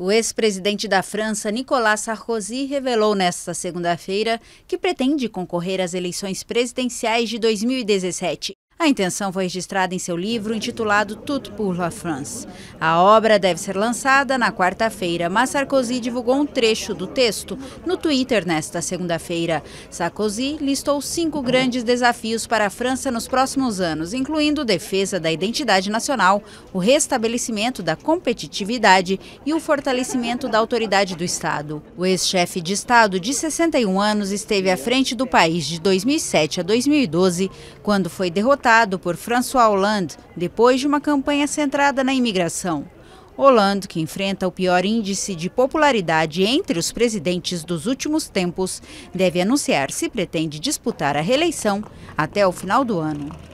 O ex-presidente da França, Nicolas Sarkozy, revelou nesta segunda-feira que pretende concorrer às eleições presidenciais de 2017. A intenção foi registrada em seu livro intitulado Tout pour la France. A obra deve ser lançada na quarta-feira, mas Sarkozy divulgou um trecho do texto no Twitter nesta segunda-feira. Sarkozy listou cinco grandes desafios para a França nos próximos anos, incluindo defesa da identidade nacional, o restabelecimento da competitividade e o fortalecimento da autoridade do Estado. O ex-chefe de Estado de 61 anos esteve à frente do país de 2007 a 2012, quando foi derrotado implantado por François Hollande depois de uma campanha centrada na imigração. Hollande, que enfrenta o pior índice de popularidade entre os presidentes dos últimos tempos, deve anunciar se pretende disputar a reeleição até o final do ano.